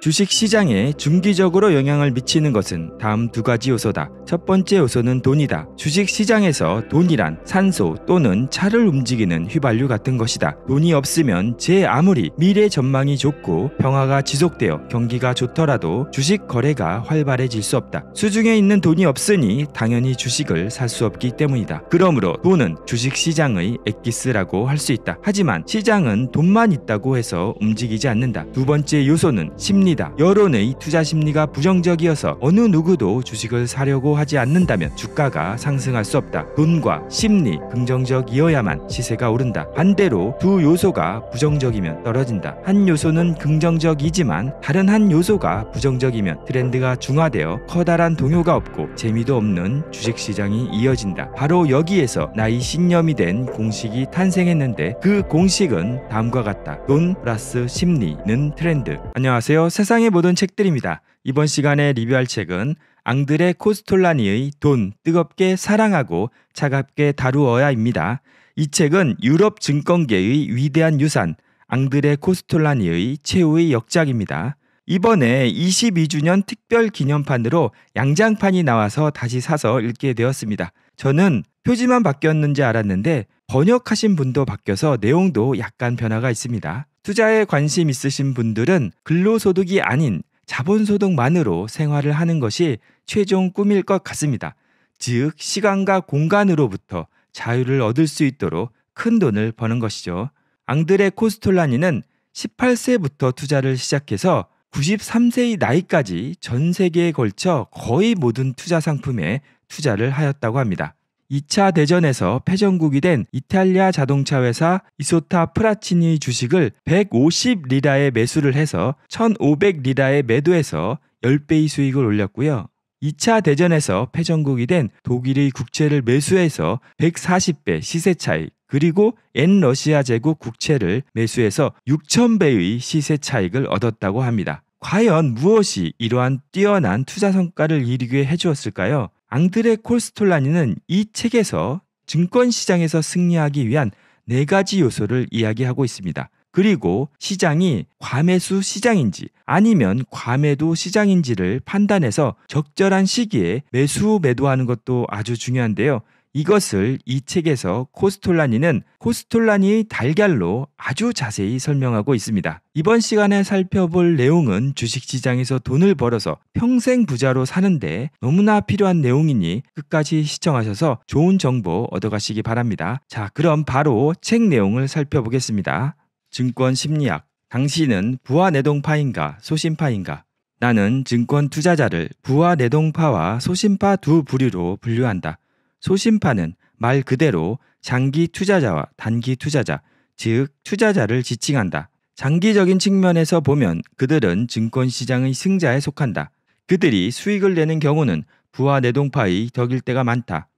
주식 시장에 중기적으로 영향을 미치는 것은 다음 두 가지 요소다. 첫 번째 요소는 돈이다. 주식 시장에서 돈이란 산소 또는 차를 움직이는 휘발유 같은 것이다. 돈이 없으면 제 아무리 미래 전망이 좋고 평화가 지속되어 경기가 좋더라도 주식 거래가 활발해질 수 없다. 수중에 있는 돈이 없으니 당연히 주식을 살 수 없기 때문이다. 그러므로 돈은 주식 시장의 액기스라고할 수 있다. 하지만 시장은 돈만 있다고 해서 움직이지 않는다. 두 번째 요소는 심리 있습니다. 여론의 투자 심리가 부정적이어서 어느 누구도 주식을 사려고 하지 않는다면 주가가 상승할 수 없다. 돈과 심리 긍정적이어야만 시세가 오른다. 반대로 두 요소가 부정적이면 떨어진다. 한 요소는 긍정적이지만 다른 한 요소가 부정적이면 트렌드가 중화되어 커다란 동요가 없고 재미도 없는 주식시장이 이어진다. 바로 여기에서 나의 신념이 된 공식이 탄생했는데 그 공식은 다음과 같다. 돈 플러스 심리는 트렌드. 안녕하세요. 세상의 모든 책들입니다. 이번 시간에 리뷰할 책은 앙드레 코스톨라니의 돈 뜨겁게 사랑하고 차갑게 다루어야입니다. 이 책은 유럽 증권계의 위대한 유산 앙드레 코스톨라니의 최후의 역작입니다. 이번에 22주년 특별 기념판으로 양장판이 나와서 다시 사서 읽게 되었습니다. 저는 표지만 바뀌었는지 알았는데 번역하신 분도 바뀌어서 내용도 약간 변화가 있습니다. 투자에 관심 있으신 분들은 근로소득이 아닌 자본소득만으로 생활을 하는 것이 최종 꿈일 것 같습니다. 즉, 시간과 공간으로부터 자유를 얻을 수 있도록 큰 돈을 버는 것이죠. 앙드레 코스톨라니는 18세부터 투자를 시작해서 93세의 나이까지 전 세계에 걸쳐 거의 모든 투자 상품에 투자를 하였다고 합니다. 2차 대전에서 패전국이 된 이탈리아 자동차 회사 이소타 프라치니 주식을 150리라에 매수를 해서 1500리라에 매도해서 10배의 수익을 올렸고요. 2차 대전에서 패전국이 된 독일의 국채를 매수해서 140배 시세 차익, 그리고 엔 러시아 제국 국채를 매수해서 6,000배의 시세 차익을 얻었다고 합니다. 과연 무엇이 이러한 뛰어난 투자 성과를 이루게 해주었을까요? 앙드레 콜스톨라니는 이 책에서 증권시장에서 승리하기 위한 네 가지 요소를 이야기하고 있습니다. 그리고 시장이 과매수 시장인지 아니면 과매도 시장인지를 판단해서 적절한 시기에 매수 매도하는 것도 아주 중요한데요. 이것을 이 책에서 코스톨라니는 코스톨라니의 달걀로 아주 자세히 설명하고 있습니다. 이번 시간에 살펴볼 내용은 주식시장에서 돈을 벌어서 평생 부자로 사는데 너무나 필요한 내용이니 끝까지 시청하셔서 좋은 정보 얻어가시기 바랍니다. 자, 그럼 바로 책 내용을 살펴보겠습니다. 증권 심리학. 당신은 부하 내동파인가 소심파인가? 나는 증권 투자자를 부하 내동파와 소심파 두 부류로 분류한다. 소심파는 말 그대로 장기 투자자와 단기 투자자, 즉 투자자를 지칭한다. 장기적인 측면에서 보면 그들은 증권 시장의 승자에 속한다. 그들이 수익을 내는 경우는 부하 내동파의 덕일 때가 많다.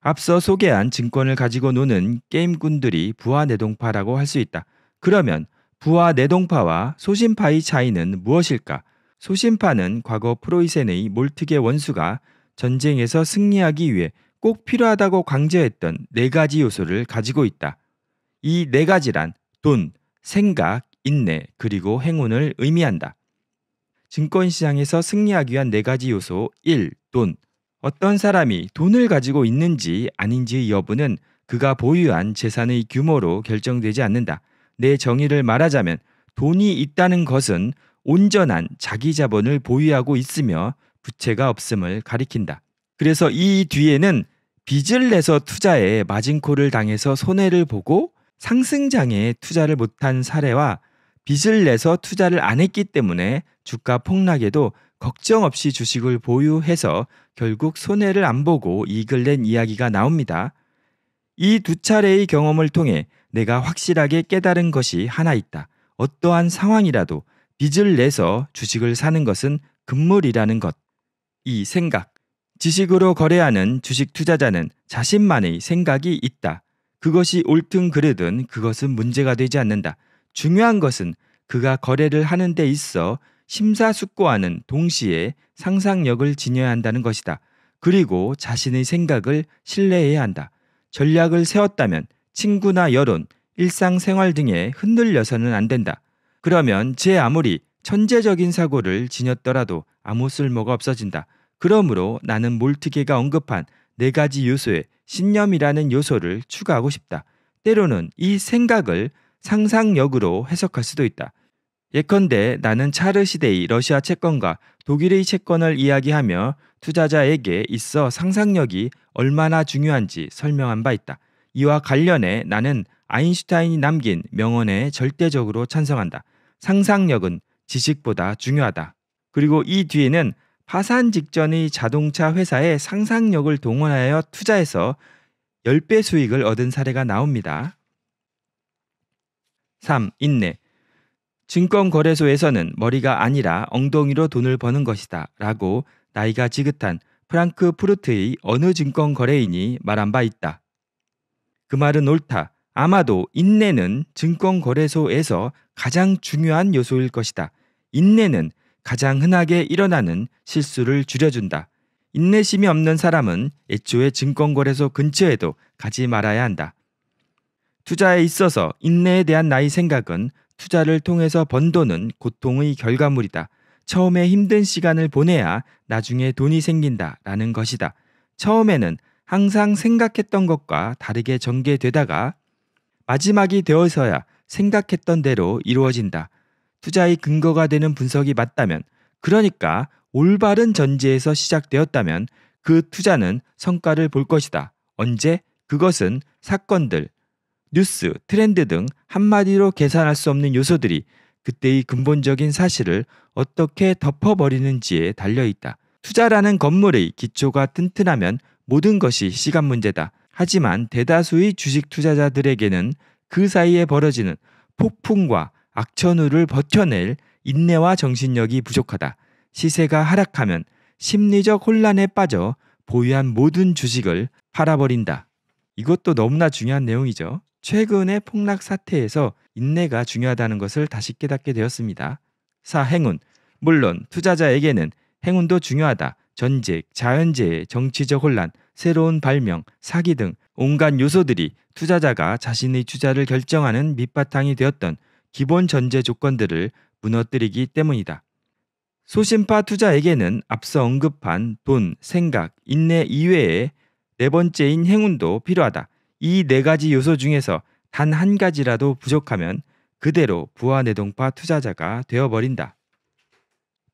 앞서 소개한 증권을 가지고 노는 게임꾼들이 부하 내동파라고 할 수 있다. 그러면 부하 내동파와 소심파의 차이는 무엇일까? 소심파는 과거 프로이센의 몰트계 원수가 전쟁에서 승리하기 위해 꼭 필요하다고 강조했던 네 가지 요소를 가지고 있다. 이 네 가지란 돈, 생각, 인내, 그리고 행운을 의미한다. 증권시장에서 승리하기 위한 네 가지 요소 1. 돈. 어떤 사람이 돈을 가지고 있는지 아닌지의 여부는 그가 보유한 재산의 규모로 결정되지 않는다. 내 정의를 말하자면 돈이 있다는 것은 온전한 자기 자본을 보유하고 있으며 부채가 없음을 가리킨다. 그래서 이 뒤에는 빚을 내서 투자에 마진콜을 당해서 손해를 보고 상승장에 투자를 못한 사례와 빚을 내서 투자를 안 했기 때문에 주가 폭락에도 걱정 없이 주식을 보유해서 결국 손해를 안 보고 이익을 낸 이야기가 나옵니다. 이 두 차례의 경험을 통해 내가 확실하게 깨달은 것이 하나 있다. 어떠한 상황이라도 빚을 내서 주식을 사는 것은 금물이라는 것. 이 생각. 지식으로 거래하는 주식 투자자는 자신만의 생각이 있다. 그것이 옳든 그르든 그것은 문제가 되지 않는다. 중요한 것은 그가 거래를 하는 데 있어 심사숙고하는 동시에 상상력을 지녀야 한다는 것이다. 그리고 자신의 생각을 신뢰해야 한다. 전략을 세웠다면 친구나 여론, 일상생활 등에 흔들려서는 안 된다. 그러면 제 아무리 천재적인 사고를 지녔더라도 아무 쓸모가 없어진다. 그러므로 나는 몰트게가 언급한 네 가지 요소에 신념이라는 요소를 추가하고 싶다. 때로는 이 생각을 상상력으로 해석할 수도 있다. 예컨대 나는 차르시대의 러시아 채권과 독일의 채권을 이야기하며 투자자에게 있어 상상력이 얼마나 중요한지 설명한 바 있다. 이와 관련해 나는 아인슈타인이 남긴 명언에 절대적으로 찬성한다. 상상력은 지식보다 중요하다. 그리고 이 뒤에는 파산 직전의 자동차 회사의 상상력을 동원하여 투자해서 10배 수익을 얻은 사례가 나옵니다. 3. 인내. 증권거래소에서는 머리가 아니라 엉덩이로 돈을 버는 것이다. 라고 나이가 지긋한 프랑크 푸르트의 어느 증권거래인이 말한 바 있다. 그 말은 옳다. 아마도 인내는 증권거래소에서 가장 중요한 요소일 것이다. 인내는 가장 흔하게 일어나는 실수를 줄여준다. 인내심이 없는 사람은 애초에 증권거래소 근처에도 가지 말아야 한다. 투자에 있어서 인내에 대한 나의 생각은 투자를 통해서 번 돈은 고통의 결과물이다. 처음에 힘든 시간을 보내야 나중에 돈이 생긴다. 라는 것이다. 처음에는 항상 생각했던 것과 다르게 전개되다가 마지막이 되어서야 생각했던 대로 이루어진다. 투자의 근거가 되는 분석이 맞다면, 그러니까 올바른 전제에서 시작되었다면 그 투자는 성과를 볼 것이다. 언제? 그것은 사건들, 뉴스, 트렌드 등 한마디로 계산할 수 없는 요소들이 그때의 근본적인 사실을 어떻게 덮어버리는지에 달려있다. 투자라는 건물의 기초가 튼튼하면 모든 것이 시간 문제다. 하지만 대다수의 주식 투자자들에게는 그 사이에 벌어지는 폭풍과 악천후를 버텨낼 인내와 정신력이 부족하다. 시세가 하락하면 심리적 혼란에 빠져 보유한 모든 주식을 팔아버린다. 이것도 너무나 중요한 내용이죠. 최근의 폭락 사태에서 인내가 중요하다는 것을 다시 깨닫게 되었습니다. 4. 행운. 물론 투자자에게는 행운도 중요하다. 전직, 자연재해, 정치적 혼란, 새로운 발명, 사기 등 온갖 요소들이 투자자가 자신의 투자를 결정하는 밑바탕이 되었던 기본 전제 조건들을 무너뜨리기 때문이다. 소심파 투자에게는 앞서 언급한 돈, 생각, 인내 이외에 네 번째인 행운도 필요하다. 이 네 가지 요소 중에서 단 한 가지라도 부족하면 그대로 부하내동파 투자자가 되어버린다.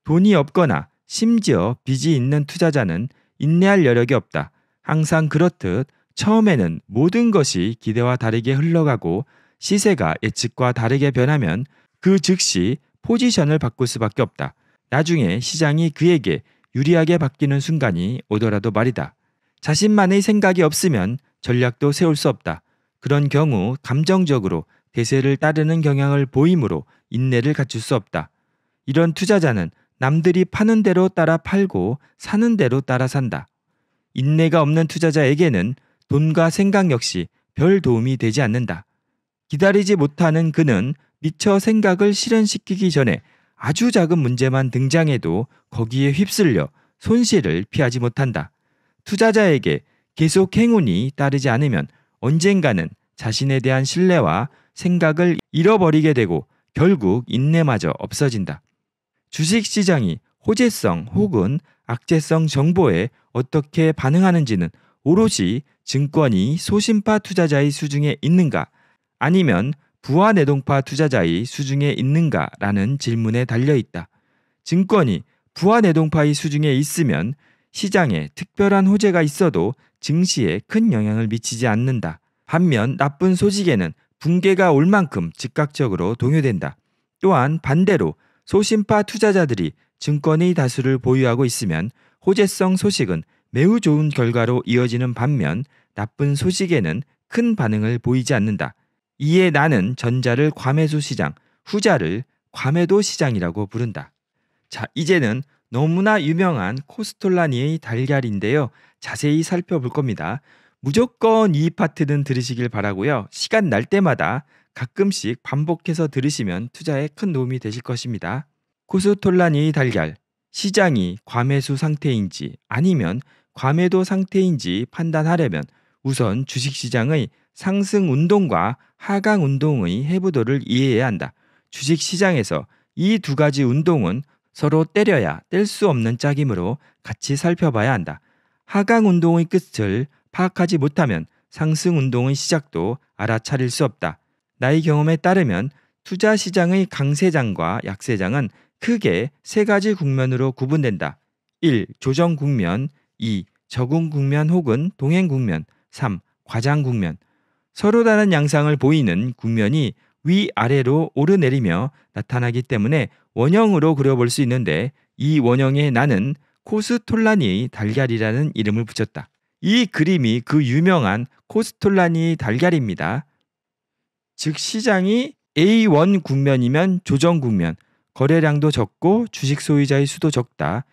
돈이 없거나 심지어 빚이 있는 투자자는 인내할 여력이 없다. 항상 그렇듯 처음에는 모든 것이 기대와 다르게 흘러가고 시세가 예측과 다르게 변하면 그 즉시 포지션을 바꿀 수밖에 없다. 나중에 시장이 그에게 유리하게 바뀌는 순간이 오더라도 말이다. 자신만의 생각이 없으면 전략도 세울 수 없다. 그런 경우 감정적으로 대세를 따르는 경향을 보이므로 인내를 갖출 수 없다. 이런 투자자는 남들이 파는 대로 따라 팔고 사는 대로 따라 산다. 인내가 없는 투자자에게는 돈과 생각 역시 별 도움이 되지 않는다. 기다리지 못하는 그는 미처 생각을 실현시키기 전에 아주 작은 문제만 등장해도 거기에 휩쓸려 손실을 피하지 못한다. 투자자에게 계속 행운이 따르지 않으면 언젠가는 자신에 대한 신뢰와 생각을 잃어버리게 되고 결국 인내마저 없어진다. 주식 시장이 호재성 혹은 악재성 정보에 어떻게 반응하는지는 오롯이 증권이 소심파 투자자의 수중에 있는가 아니면 부하 내동파 투자자의 수중에 있는가라는 질문에 달려 있다. 증권이 부하 내동파의 수중에 있으면 시장에 특별한 호재가 있어도 증시에 큰 영향을 미치지 않는다. 반면 나쁜 소식에는 붕괴가 올 만큼 즉각적으로 동요된다. 또한 반대로 소신파 투자자들이 증권의 다수를 보유하고 있으면 호재성 소식은 매우 좋은 결과로 이어지는 반면 나쁜 소식에는 큰 반응을 보이지 않는다. 이에 나는 전자를 과매수 시장, 후자를 과매도 시장이라고 부른다. 자, 이제는 너무나 유명한 코스톨라니의 달걀인데요. 자세히 살펴볼 겁니다. 무조건 이 파트는 들으시길 바라고요. 시간 날 때마다 가끔씩 반복해서 들으시면 투자에 큰 도움이 되실 것입니다. 코스톨라니의 달걀, 시장이 과매수 상태인지 아니면 과매도 상태인지 판단하려면 우선 주식시장의 상승 운동과 하강 운동의 해부도를 이해해야 한다. 주식 시장에서 이 두 가지 운동은 서로 때려야 뗄 수 없는 짝이므로 같이 살펴봐야 한다. 하강 운동의 끝을 파악하지 못하면 상승 운동의 시작도 알아차릴 수 없다. 나의 경험에 따르면 투자 시장의 강세장과 약세장은 크게 세 가지 국면으로 구분된다. 1. 조정 국면, 2. 적응 국면 혹은 동행 국면, 3. 과장 국면. 서로 다른 양상을 보이는 국면이 위아래로 오르내리며 나타나기 때문에 원형으로 그려볼 수 있는데 이 원형에 나는 코스톨라니 달걀이라는 이름을 붙였다. 이 그림이 그 유명한 코스톨라니 달걀입니다. 즉 시장이 A1 국면이면 조정 국면, 거래량도 적고 주식 소유자의 수도 적다.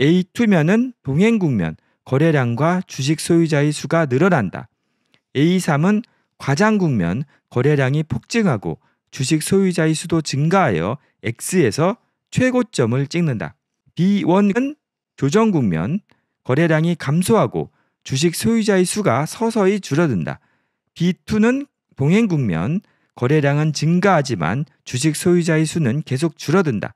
A2면은 동행 국면, 거래량과 주식 소유자의 수가 늘어난다. A3은 과장 국면 거래량이 폭증하고 주식 소유자의 수도 증가하여 X에서 최고점을 찍는다. B1은 조정 국면 거래량이 감소하고 주식 소유자의 수가 서서히 줄어든다. B2는 동행 국면 거래량은 증가하지만 주식 소유자의 수는 계속 줄어든다.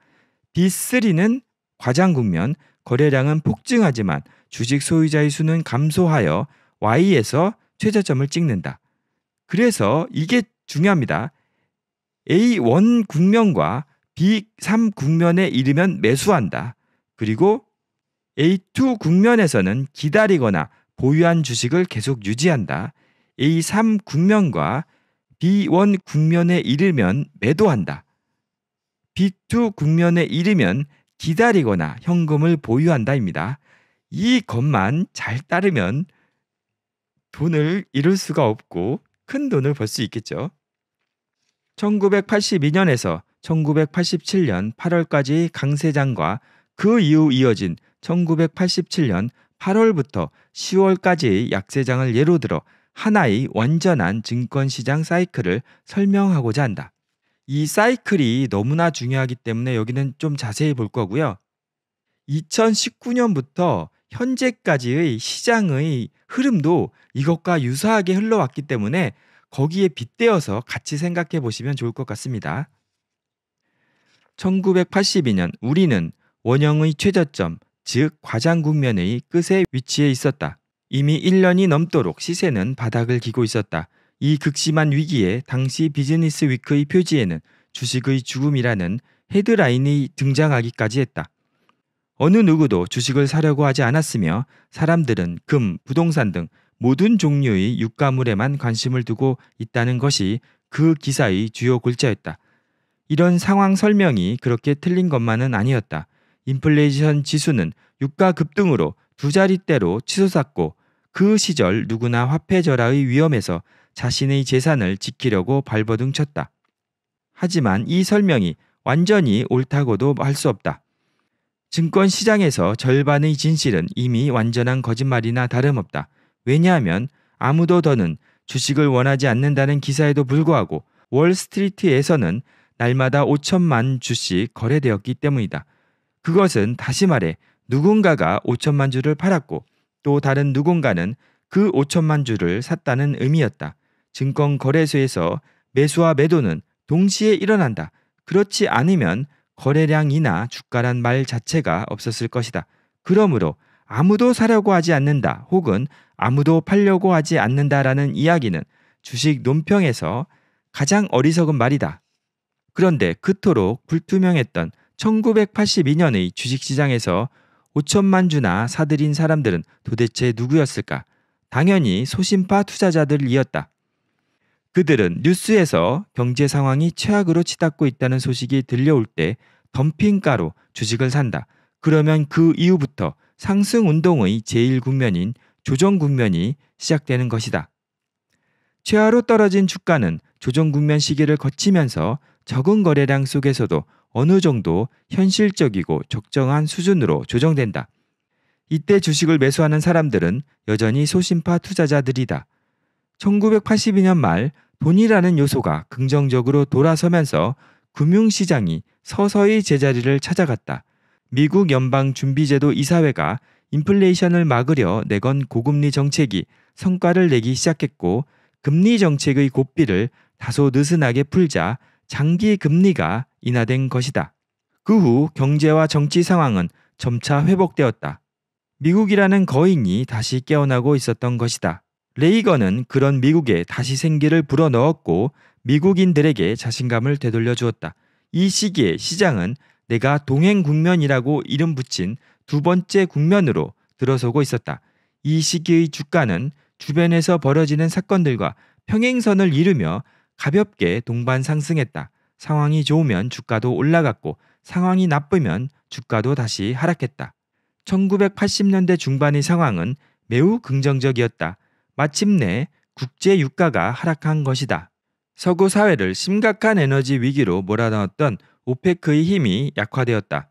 B3는 과장 국면 거래량은 폭증하지만 주식 소유자의 수는 감소하여 Y에서 최저점을 찍는다. 그래서 이게 중요합니다. A1 국면과 B3 국면에 이르면 매수한다. 그리고 A2 국면에서는 기다리거나 보유한 주식을 계속 유지한다. A3 국면과 B1 국면에 이르면 매도한다. B2 국면에 이르면 기다리거나 현금을 보유한다입니다. 이 것만 잘 따르면 돈을 잃을 수가 없고 큰 돈을 벌 수 있겠죠. 1982년에서 1987년 8월까지 강세장과 그 이후 이어진 1987년 8월부터 10월까지 의 약세장을 예로 들어 하나의 완전한 증권시장 사이클을 설명하고자 한다. 이 사이클이 너무나 중요하기 때문에 여기는 좀 자세히 볼 거고요. 2019년부터 현재까지의 시장의 흐름도 이것과 유사하게 흘러왔기 때문에 거기에 빗대어서 같이 생각해 보시면 좋을 것 같습니다. 1982년 우리는 원형의 최저점, 즉 과장 국면의 끝에 위치해 있었다. 이미 1년이 넘도록 시세는 바닥을 기고 있었다. 이 극심한 위기에 당시 비즈니스 위크의 표지에는 주식의 죽음이라는 헤드라인이 등장하기까지 했다. 어느 누구도 주식을 사려고 하지 않았으며 사람들은 금, 부동산 등 모든 종류의 유가물에만 관심을 두고 있다는 것이 그 기사의 주요 골자였다. 이런 상황 설명이 그렇게 틀린 것만은 아니었다. 인플레이션 지수는 유가 급등으로 두 자릿대로 치솟았고 그 시절 누구나 화폐절하의 위험에서 자신의 재산을 지키려고 발버둥 쳤다. 하지만 이 설명이 완전히 옳다고도 할 수 없다. 증권 시장에서 절반의 진실은 이미 완전한 거짓말이나 다름없다. 왜냐하면 아무도 더는 주식을 원하지 않는다는 기사에도 불구하고 월스트리트에서는 날마다 5천만 주씩 거래되었기 때문이다. 그것은 다시 말해 누군가가 5천만 주를 팔았고 또 다른 누군가는 그 5천만 주를 샀다는 의미였다. 증권 거래소에서 매수와 매도는 동시에 일어난다. 그렇지 않으면 거래량이나 주가란 말 자체가 없었을 것이다. 그러므로 아무도 사려고 하지 않는다 혹은 아무도 팔려고 하지 않는다라는 이야기는 주식 논평에서 가장 어리석은 말이다. 그런데 그토록 불투명했던 1982년의 주식시장에서 5천만 주나 사들인 사람들은 도대체 누구였을까? 당연히 소심파 투자자들이었다. 그들은 뉴스에서 경제 상황이 최악으로 치닫고 있다는 소식이 들려올 때 덤핑가로 주식을 산다. 그러면 그 이후부터 상승 운동의 제1국면인 조정 국면이 시작되는 것이다. 최하로 떨어진 주가는 조정 국면 시기를 거치면서 적은 거래량 속에서도 어느 정도 현실적이고 적정한 수준으로 조정된다. 이때 주식을 매수하는 사람들은 여전히 소심파 투자자들이다. 1982년 말 돈이라는 요소가 긍정적으로 돌아서면서 금융시장이 서서히 제자리를 찾아갔다. 미국 연방준비제도 이사회가 인플레이션을 막으려 내건 고금리 정책이 성과를 내기 시작했고 금리 정책의 고삐를 다소 느슨하게 풀자 장기 금리가 인하된 것이다. 그 후 경제와 정치 상황은 점차 회복되었다. 미국이라는 거인이 다시 깨어나고 있었던 것이다. 레이건은 그런 미국에 다시 생기를 불어넣었고 미국인들에게 자신감을 되돌려 주었다. 이 시기에 시장은 내가 동행 국면이라고 이름 붙인 두 번째 국면으로 들어서고 있었다. 이 시기의 주가는 주변에서 벌어지는 사건들과 평행선을 이루며 가볍게 동반 상승했다. 상황이 좋으면 주가도 올라갔고 상황이 나쁘면 주가도 다시 하락했다. 1980년대 중반의 상황은 매우 긍정적이었다. 마침내 국제 유가가 하락한 것이다. 서구 사회를 심각한 에너지 위기로 몰아넣었던 오페크의 힘이 약화되었다.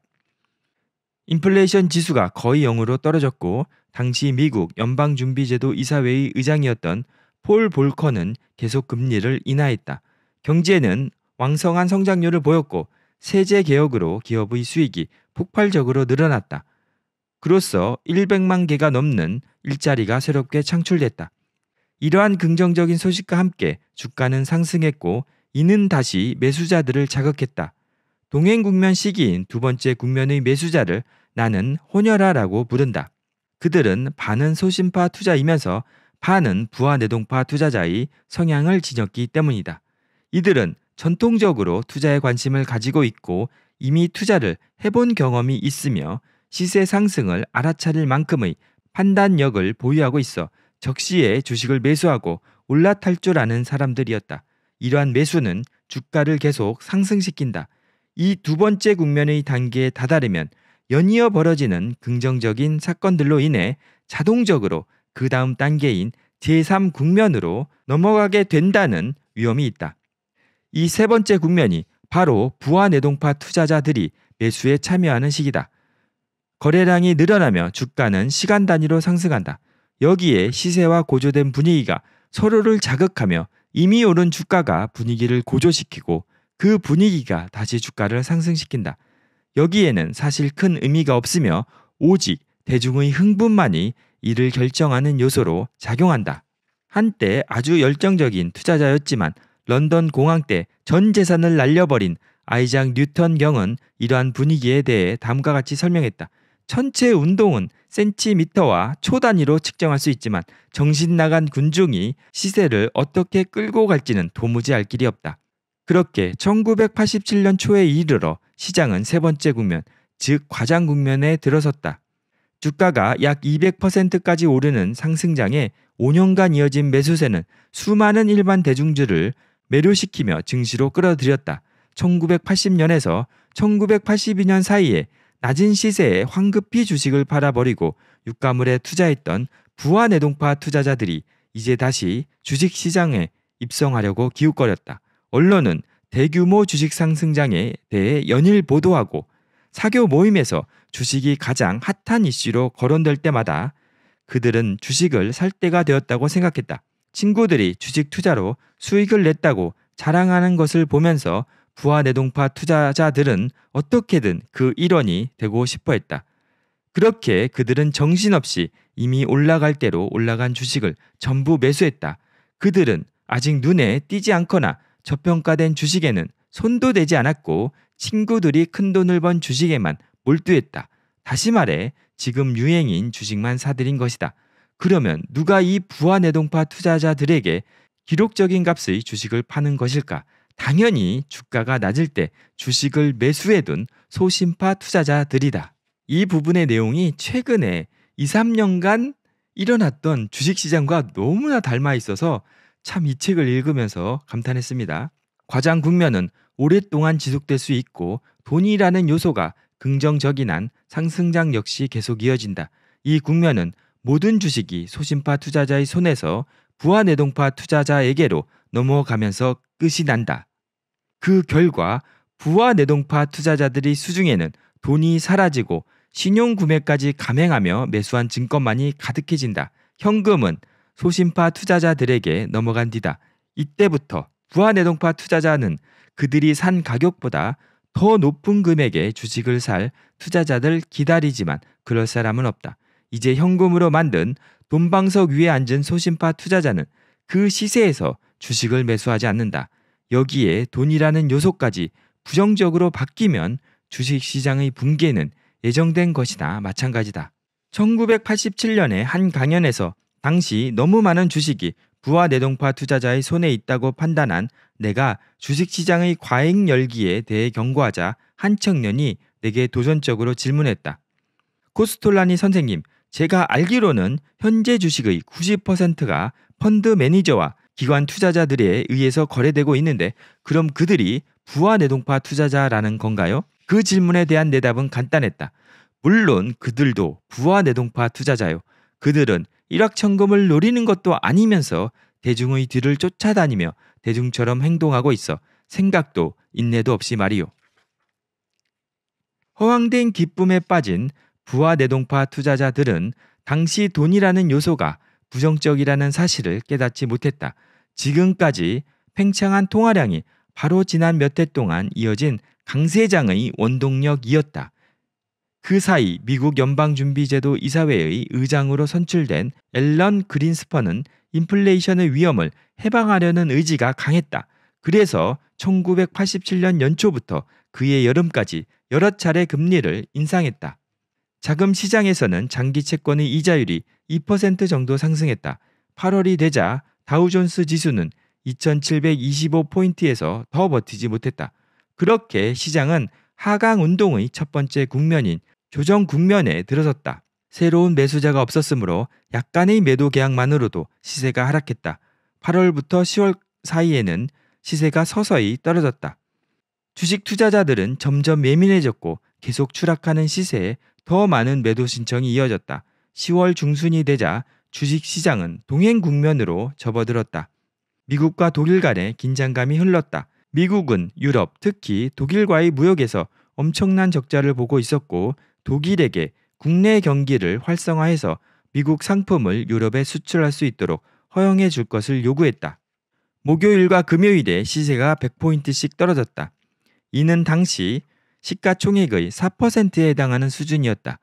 인플레이션 지수가 거의 0으로 떨어졌고 당시 미국 연방준비제도 이사회의 의장이었던 폴 볼커는 계속 금리를 인하했다. 경제는 왕성한 성장률을 보였고 세제 개혁으로 기업의 수익이 폭발적으로 늘어났다. 그로써 100만 개가 넘는 일자리가 새롭게 창출됐다. 이러한 긍정적인 소식과 함께 주가는 상승했고 이는 다시 매수자들을 자극했다. 동행 국면 시기인 두 번째 국면의 매수자를 나는 혼혈아라고 부른다. 그들은 반은 소신파 투자이면서 반은 부하내동파 투자자의 성향을 지녔기 때문이다. 이들은 전통적으로 투자에 관심을 가지고 있고 이미 투자를 해본 경험이 있으며 시세 상승을 알아차릴 만큼의 판단력을 보유하고 있어 적시에 주식을 매수하고 올라탈 줄 아는 사람들이었다. 이러한 매수는 주가를 계속 상승시킨다. 이 두 번째 국면의 단계에 다다르면 연이어 벌어지는 긍정적인 사건들로 인해 자동적으로 그 다음 단계인 제3 국면으로 넘어가게 된다는 위험이 있다. 이 세 번째 국면이 바로 부하 내동파 투자자들이 매수에 참여하는 시기다. 거래량이 늘어나며 주가는 시간 단위로 상승한다. 여기에 시세와 고조된 분위기가 서로를 자극하며 이미 오른 주가가 분위기를 고조시키고 그 분위기가 다시 주가를 상승시킨다. 여기에는 사실 큰 의미가 없으며 오직 대중의 흥분만이 이를 결정하는 요소로 작용한다. 한때 아주 열정적인 투자자였지만 런던 공항 때 전 재산을 날려버린 아이작 뉴턴 경은 이러한 분위기에 대해 다음과 같이 설명했다. 천체 운동은 센티미터와 초 단위로 측정할 수 있지만 정신 나간 군중이 시세를 어떻게 끌고 갈지는 도무지 알 길이 없다. 그렇게 1987년 초에 이르러 시장은 세 번째 국면, 즉 과장 국면에 들어섰다. 주가가 약 200%까지 오르는 상승장에 5년간 이어진 매수세는 수많은 일반 대중주를 매료시키며 증시로 끌어들였다. 1980년에서 1982년 사이에 낮은 시세에 황급히 주식을 팔아버리고 유가물에 투자했던 부하 내동파 투자자들이 이제 다시 주식 시장에 입성하려고 기웃거렸다. 언론은 대규모 주식 상승장에 대해 연일 보도하고 사교 모임에서 주식이 가장 핫한 이슈로 거론될 때마다 그들은 주식을 살 때가 되었다고 생각했다. 친구들이 주식 투자로 수익을 냈다고 자랑하는 것을 보면서 부하 내동파 투자자들은 어떻게든 그 일원이 되고 싶어 했다. 그렇게 그들은 정신없이 이미 올라갈 대로 올라간 주식을 전부 매수했다. 그들은 아직 눈에 띄지 않거나 저평가된 주식에는 손도 대지 않았고 친구들이 큰 돈을 번 주식에만 몰두했다. 다시 말해 지금 유행인 주식만 사들인 것이다. 그러면 누가 이 부하 내동파 투자자들에게 기록적인 값의 주식을 파는 것일까? 당연히 주가가 낮을 때 주식을 매수해둔 소심파 투자자들이다. 이 부분의 내용이 최근에 2, 3년간 일어났던 주식시장과 너무나 닮아 있어서 참 이 책을 읽으면서 감탄했습니다. 과장 국면은 오랫동안 지속될 수 있고 돈이라는 요소가 긍정적인 한 상승장 역시 계속 이어진다. 이 국면은 모든 주식이 소신파 투자자의 손에서 부하내동파 투자자에게로 넘어가면서 끝이 난다. 그 결과 부와 내동파 투자자들이 수중에는 돈이 사라지고 신용 구매까지 감행하며 매수한 증권만이 가득해진다. 현금은 소신파 투자자들에게 넘어간 뒤다. 이때부터 부하 내동파 투자자는 그들이 산 가격보다 더 높은 금액의 주식을 살 투자자들 기다리지만 그럴 사람은 없다. 이제 현금으로 만든 돈방석 위에 앉은 소신파 투자자는 그 시세에서 주식을 매수하지 않는다. 여기에 돈이라는 요소까지 부정적으로 바뀌면 주식시장의 붕괴는 예정된 것이나 마찬가지다. 1987년에 한 강연에서 당시 너무 많은 주식이 부와 내동파 투자자의 손에 있다고 판단한 내가 주식시장의 과잉 열기에 대해 경고하자 한 청년이 내게 도전적으로 질문했다. 코스톨라니 선생님, 제가 알기로는 현재 주식의 90%가 펀드 매니저와 기관 투자자들에 의해서 거래되고 있는데 그럼 그들이 부하 내동파 투자자라는 건가요? 그 질문에 대한 대답은 간단했다. 물론 그들도 부하 내동파 투자자요. 그들은 일확천금을 노리는 것도 아니면서 대중의 뒤를 쫓아다니며 대중처럼 행동하고 있어 생각도 인내도 없이 말이요. 허황된 기쁨에 빠진 부하 내동파 투자자들은 당시 돈이라는 요소가 부정적이라는 사실을 깨닫지 못했다. 지금까지 팽창한 통화량이 바로 지난 몇 해 동안 이어진 강세장의 원동력이었다. 그 사이 미국 연방준비제도 이사회의 의장으로 선출된 앨런 그린스퍼는 인플레이션의 위험을 해방하려는 의지가 강했다. 그래서 1987년 연초부터 그해 여름까지 여러 차례 금리를 인상했다. 자금 시장에서는 장기 채권의 이자율이 2% 정도 상승했다. 8월이 되자 다우존스 지수는 2725포인트에서 더 버티지 못했다. 그렇게 시장은 하강 운동의 첫 번째 국면인 조정 국면에 들어섰다. 새로운 매수자가 없었으므로 약간의 매도 계약만으로도 시세가 하락했다. 8월부터 10월 사이에는 시세가 서서히 떨어졌다. 주식 투자자들은 점점 예민해졌고 계속 추락하는 시세에 더 많은 매도 신청이 이어졌다. 10월 중순이 되자 주식 시장은 동행 국면으로 접어들었다. 미국과 독일 간의 긴장감이 흘렀다. 미국은 유럽, 특히 독일과의 무역에서 엄청난 적자를 보고 있었고 독일에게 국내 경기를 활성화해서 미국 상품을 유럽에 수출할 수 있도록 허용해 줄 것을 요구했다. 목요일과 금요일에 시세가 100포인트씩 떨어졌다. 이는 당시 시가총액의 4%에 해당하는 수준이었다.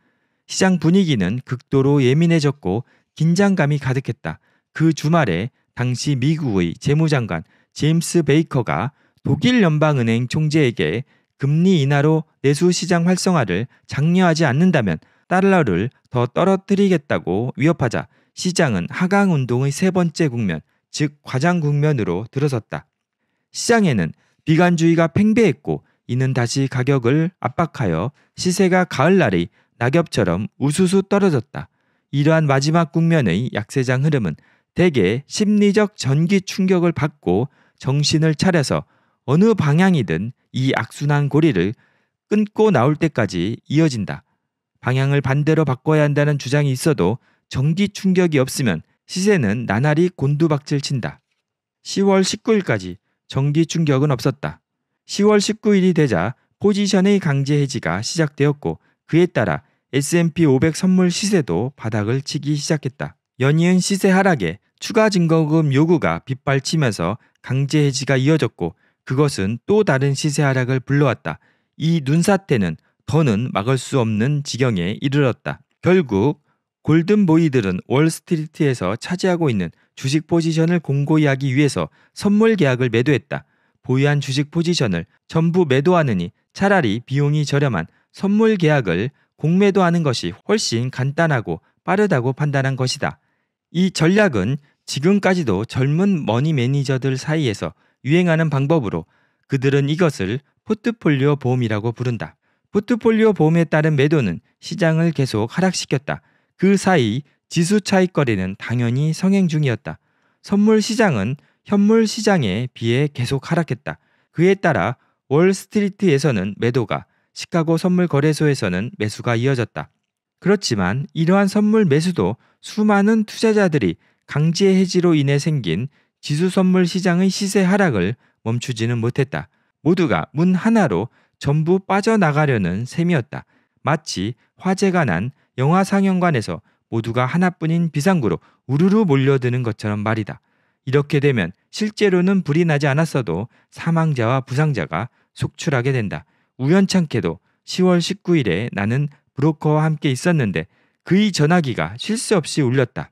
시장 분위기는 극도로 예민해졌고 긴장감이 가득했다. 그 주말에 당시 미국의 재무장관 제임스 베이커가 독일 연방은행 총재에게 금리 인하로 내수 시장 활성화를 장려하지 않는다면 달러를 더 떨어뜨리겠다고 위협하자 시장은 하강 운동의 세 번째 국면, 즉 과장 국면으로 들어섰다. 시장에는 비관주의가 팽배했고 이는 다시 가격을 압박하여 시세가 가을날의 낙엽처럼 우수수 떨어졌다. 이러한 마지막 국면의 약세장 흐름은 대개 심리적 전기 충격을 받고 정신을 차려서 어느 방향이든 이 악순환 고리를 끊고 나올 때까지 이어진다. 방향을 반대로 바꿔야 한다는 주장이 있어도 전기 충격이 없으면 시세는 나날이 곤두박질 친다. 10월 19일까지 전기 충격은 없었다. 10월 19일이 되자 포지션의 강제 해지가 시작되었고 그에 따라 S&P 500 선물 시세도 바닥을 치기 시작했다. 연이은 시세 하락에 추가 증거금 요구가 빗발치면서 강제 해지가 이어졌고 그것은 또 다른 시세 하락을 불러왔다. 이 눈사태는 더는 막을 수 없는 지경에 이르렀다. 결국 골든보이들은 월스트리트에서 차지하고 있는 주식 포지션을 공고히 하기 위해서 선물 계약을 매도했다. 보유한 주식 포지션을 전부 매도하느니 차라리 비용이 저렴한 선물 계약을 공매도 하는 것이 훨씬 간단하고 빠르다고 판단한 것이다. 이 전략은 지금까지도 젊은 머니 매니저들 사이에서 유행하는 방법으로 그들은 이것을 포트폴리오 보험이라고 부른다. 포트폴리오 보험에 따른 매도는 시장을 계속 하락시켰다. 그 사이 지수 차익거래는 당연히 성행 중이었다. 선물 시장은 현물 시장에 비해 계속 하락했다. 그에 따라 월스트리트에서는 매도가 시카고 선물 거래소에서는 매수가 이어졌다. 그렇지만 이러한 선물 매수도 수많은 투자자들이 강제 해지로 인해 생긴 지수 선물 시장의 시세 하락을 멈추지는 못했다. 모두가 문 하나로 전부 빠져나가려는 셈이었다. 마치 화재가 난 영화 상영관에서 모두가 하나뿐인 비상구로 우르르 몰려드는 것처럼 말이다. 이렇게 되면 실제로는 불이 나지 않았어도 사망자와 부상자가 속출하게 된다. 우연찮게도 10월 19일에 나는 브로커와 함께 있었는데 그의 전화기가 실수 없이 울렸다.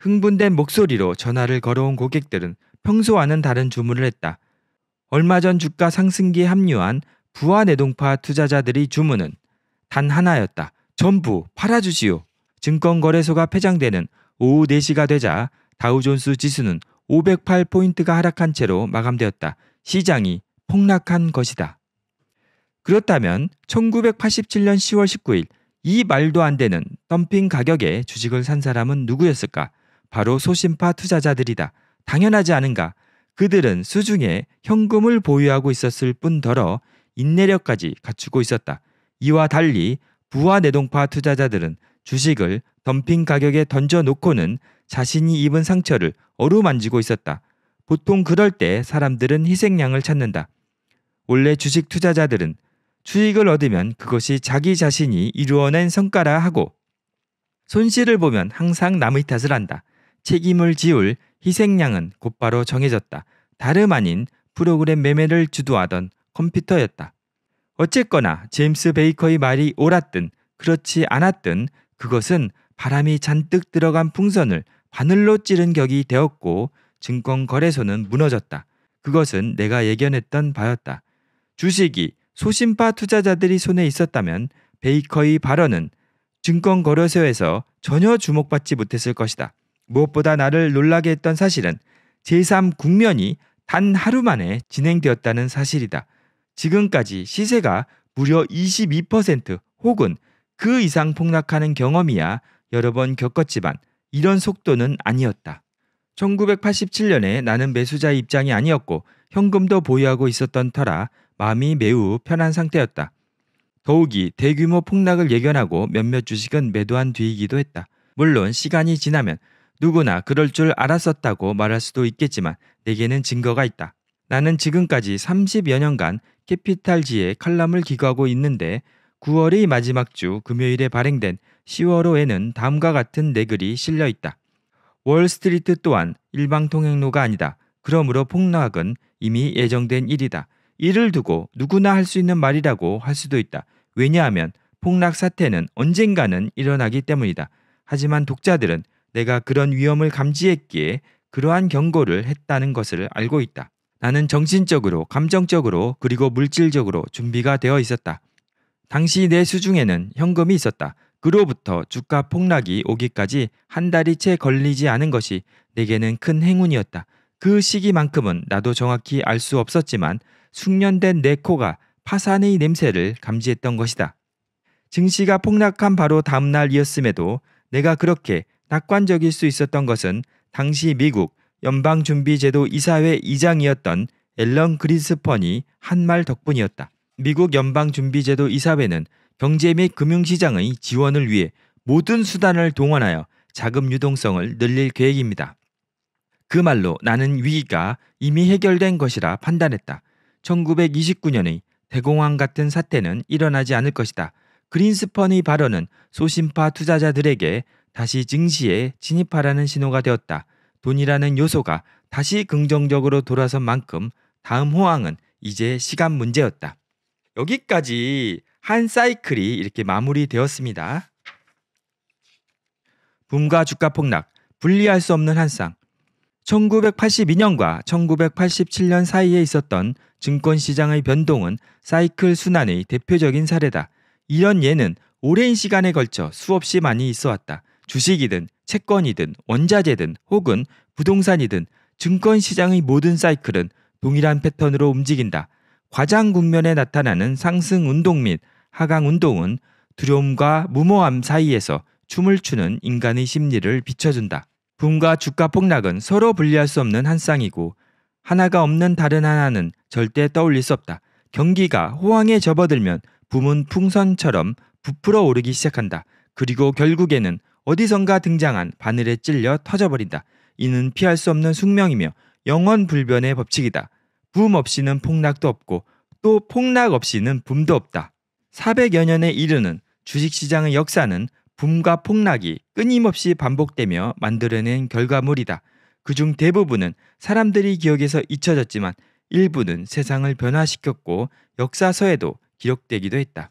흥분된 목소리로 전화를 걸어온 고객들은 평소와는 다른 주문을 했다. 얼마 전 주가 상승기에 합류한 부하 내동파 투자자들의 주문은 단 하나였다. 전부 팔아주시오. 증권거래소가 폐장되는 오후 4시가 되자 다우존스 지수는 508포인트가 하락한 채로 마감되었다. 시장이 폭락한 것이다. 그렇다면 1987년 10월 19일 이 말도 안 되는 덤핑 가격에 주식을 산 사람은 누구였을까? 바로 소심파 투자자들이다. 당연하지 않은가? 그들은 수중에 현금을 보유하고 있었을 뿐더러 인내력까지 갖추고 있었다. 이와 달리 부와 내동파 투자자들은 주식을 덤핑 가격에 던져놓고는 자신이 입은 상처를 어루만지고 있었다. 보통 그럴 때 사람들은 희생양을 찾는다. 원래 주식 투자자들은 수익을 얻으면 그것이 자기 자신이 이루어낸 성과라 하고 손실을 보면 항상 남의 탓을 한다. 책임을 지울 희생양은 곧바로 정해졌다. 다름 아닌 프로그램 매매를 주도하던 컴퓨터였다. 어쨌거나 제임스 베이커의 말이 옳았든 그렇지 않았든 그것은 바람이 잔뜩 들어간 풍선을 바늘로 찌른 격이 되었고 증권 거래소는 무너졌다. 그것은 내가 예견했던 바였다. 주식이 소신파 투자자들이 손에 있었다면 베이커의 발언은 증권 거래소에서 전혀 주목받지 못했을 것이다. 무엇보다 나를 놀라게 했던 사실은 제3 국면이 단 하루 만에 진행되었다는 사실이다. 지금까지 시세가 무려 22% 혹은 그 이상 폭락하는 경험이야 여러 번 겪었지만 이런 속도는 아니었다. 1987년에 나는 매수자의 입장이 아니었고 현금도 보유하고 있었던 터라 마음이 매우 편한 상태였다. 더욱이 대규모 폭락을 예견하고 몇몇 주식은 매도한 뒤이기도 했다. 물론 시간이 지나면 누구나 그럴 줄 알았었다고 말할 수도 있겠지만 내게는 증거가 있다. 나는 지금까지 30여 년간 캐피탈지에 칼럼을 기고하고 있는데 9월의 마지막 주 금요일에 발행된 10월호에는 다음과 같은 내 글이 실려 있다. 월스트리트 또한 일방 통행로가 아니다. 그러므로 폭락은 이미 예정된 일이다. 이를 두고 누구나 할 수 있는 말이라고 할 수도 있다. 왜냐하면 폭락 사태는 언젠가는 일어나기 때문이다. 하지만 독자들은 내가 그런 위험을 감지했기에 그러한 경고를 했다는 것을 알고 있다. 나는 정신적으로, 감정적으로, 그리고 물질적으로 준비가 되어 있었다. 당시 내 수중에는 현금이 있었다. 그로부터 주가 폭락이 오기까지 한 달이 채 걸리지 않은 것이 내게는 큰 행운이었다. 그 시기만큼은 나도 정확히 알 수 없었지만 숙련된 네 코가 파산의 냄새를 감지했던 것이다. 증시가 폭락한 바로 다음 날이었음에도 내가 그렇게 낙관적일 수 있었던 것은 당시 미국 연방준비제도 이사회 이장이었던 앨런 그린스펀이 한 말 덕분이었다. 미국 연방준비제도 이사회는 경제 및 금융시장의 지원을 위해 모든 수단을 동원하여 자금 유동성을 늘릴 계획입니다. 그 말로 나는 위기가 이미 해결된 것이라 판단했다. 1929년의 대공황 같은 사태는 일어나지 않을 것이다. 그린스펀의 발언은 소심파 투자자들에게 다시 증시에 진입하라는 신호가 되었다. 돈이라는 요소가 다시 긍정적으로 돌아선 만큼 다음 호황은 이제 시간 문제였다. 여기까지 한 사이클이 이렇게 마무리되었습니다. 붐과 주가 폭락, 분리할 수 없는 한상. 1982년과 1987년 사이에 있었던 증권시장의 변동은 사이클 순환의 대표적인 사례다. 이런 예는 오랜 시간에 걸쳐 수없이 많이 있어 왔다. 주식이든 채권이든 원자재든 혹은 부동산이든 증권시장의 모든 사이클은 동일한 패턴으로 움직인다. 과장 국면에 나타나는 상승 운동 및 하강 운동은 두려움과 무모함 사이에서 춤을 추는 인간의 심리를 비춰준다. 붐과 주가 폭락은 서로 분리할 수 없는 한 쌍이고 하나가 없는 다른 하나는 절대 떠올릴 수 없다. 경기가 호황에 접어들면 붐은 풍선처럼 부풀어 오르기 시작한다. 그리고 결국에는 어디선가 등장한 바늘에 찔려 터져버린다. 이는 피할 수 없는 숙명이며 영원 불변의 법칙이다. 붐 없이는 폭락도 없고 또 폭락 없이는 붐도 없다. 400여 년에 이르는 주식시장의 역사는 붐과 폭락이 끊임없이 반복되며 만들어낸 결과물이다. 그중 대부분은 사람들이 기억에서 잊혀졌지만 일부는 세상을 변화시켰고 역사서에도 기록되기도 했다.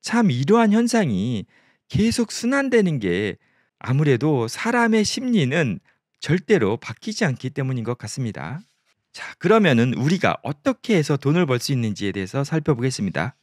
참 이러한 현상이 계속 순환되는 게 아무래도 사람의 심리는 절대로 바뀌지 않기 때문인 것 같습니다. 자, 그러면은 우리가 어떻게 해서 돈을 벌 수 있는지에 대해서 살펴보겠습니다.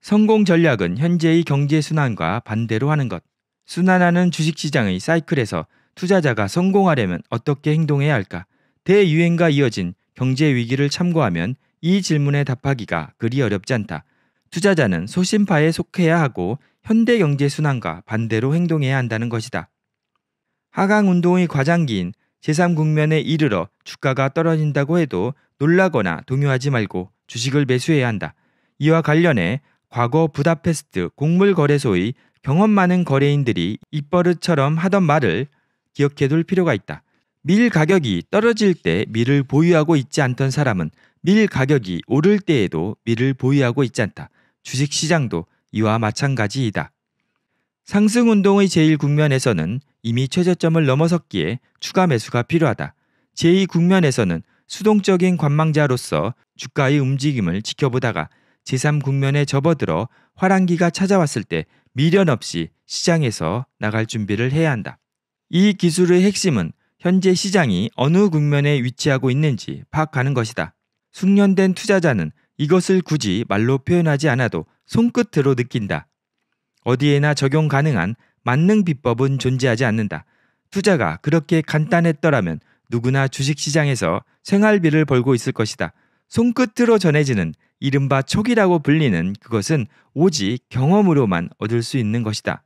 성공 전략은 현재의 경제 순환과 반대로 하는 것. 순환하는 주식 시장의 사이클에서 투자자가 성공하려면 어떻게 행동해야 할까? 대유행과 이어진 경제 위기를 참고하면 이 질문에 답하기가 그리 어렵지 않다. 투자자는 소신파에 속해야 하고 현대 경제 순환과 반대로 행동해야 한다는 것이다. 하강 운동의 과장기인 제3국면에 이르러 주가가 떨어진다고 해도 놀라거나 동요하지 말고 주식을 매수해야 한다. 이와 관련해 과거 부다페스트 곡물거래소의 경험 많은 거래인들이 입버릇처럼 하던 말을 기억해 둘 필요가 있다. 밀 가격이 떨어질 때 밀을 보유하고 있지 않던 사람은 밀 가격이 오를 때에도 밀을 보유하고 있지 않다. 주식 시장도 이와 마찬가지이다. 상승 운동의 제1국면에서는 이미 최저점을 넘어섰기에 추가 매수가 필요하다. 제2국면에서는 수동적인 관망자로서 주가의 움직임을 지켜보다가 제3국면에 접어들어 화랑기가 찾아왔을 때 미련 없이 시장에서 나갈 준비를 해야 한다. 이 기술의 핵심은 현재 시장이 어느 국면에 위치하고 있는지 파악하는 것이다. 숙련된 투자자는 이것을 굳이 말로 표현하지 않아도 손끝으로 느낀다. 어디에나 적용 가능한 만능 비법은 존재하지 않는다. 투자가 그렇게 간단했더라면 누구나 주식시장에서 생활비를 벌고 있을 것이다. 손끝으로 전해지는 이른바 촉이라고 불리는 그것은 오직 경험으로만 얻을 수 있는 것이다.